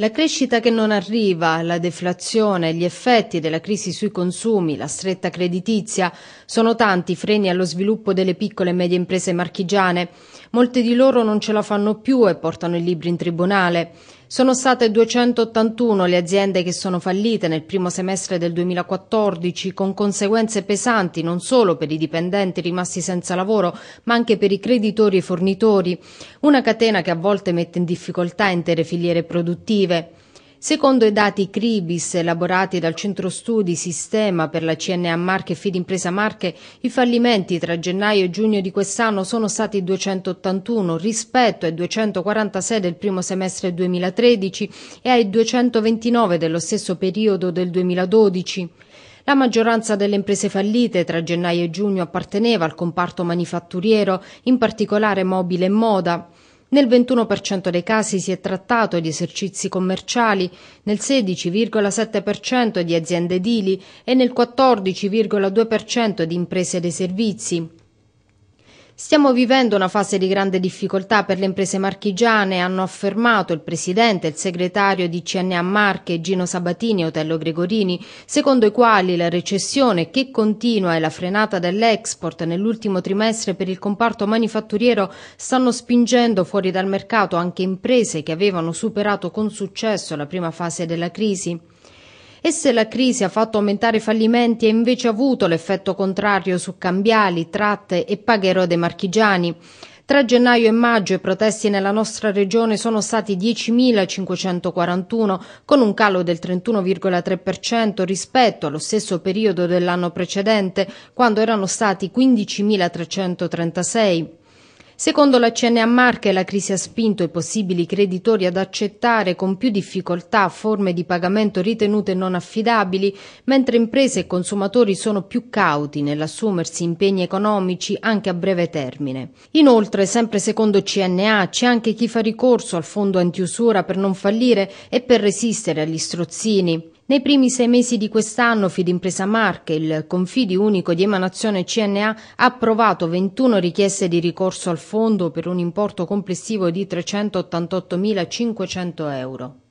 La crescita che non arriva, la deflazione, gli effetti della crisi sui consumi, la stretta creditizia, sono tanti freni allo sviluppo delle piccole e medie imprese marchigiane. Molte di loro non ce la fanno più e portano i libri in tribunale. Sono state 281 le aziende che sono fallite nel primo semestre del 2014, con conseguenze pesanti non solo per i dipendenti rimasti senza lavoro, ma anche per i creditori e i fornitori, una catena che a volte mette in difficoltà intere filiere produttive. Secondo i dati Cribis elaborati dal Centro Studi Sistema per la CNA Marche e Fidimpresa Marche, i fallimenti tra gennaio e giugno di quest'anno sono stati 281 rispetto ai 246 del primo semestre 2013 e ai 229 dello stesso periodo del 2012. La maggioranza delle imprese fallite tra gennaio e giugno apparteneva al comparto manifatturiero, in particolare mobile e moda. Nel 21% dei casi si è trattato di esercizi commerciali, nel 16,7% di aziende edili e nel 14,2% di imprese dei servizi. Stiamo vivendo una fase di grande difficoltà per le imprese marchigiane, hanno affermato il presidente e il segretario di CNA Marche Gino Sabatini e Otello Gregorini, secondo i quali la recessione che continua e la frenata dell'export nell'ultimo trimestre per il comparto manifatturiero stanno spingendo fuori dal mercato anche imprese che avevano superato con successo la prima fase della crisi. E se la crisi ha fatto aumentare i fallimenti e invece avuto l'effetto contrario su cambiali, tratte e pagherò dei marchigiani? Tra gennaio e maggio i protesti nella nostra regione sono stati 10.541, con un calo del 31,3% rispetto allo stesso periodo dell'anno precedente, quando erano stati 15.336. Secondo la CNA Marche, la crisi ha spinto i possibili creditori ad accettare con più difficoltà forme di pagamento ritenute non affidabili, mentre imprese e consumatori sono più cauti nell'assumersi impegni economici anche a breve termine. Inoltre, sempre secondo CNA, c'è anche chi fa ricorso al fondo antiusura per non fallire e per resistere agli strozzini. Nei primi sei mesi di quest'anno Fidimpresa Marche, il Confidi unico di emanazione CNA, ha approvato 21 richieste di ricorso al fondo per un importo complessivo di 388.500 euro.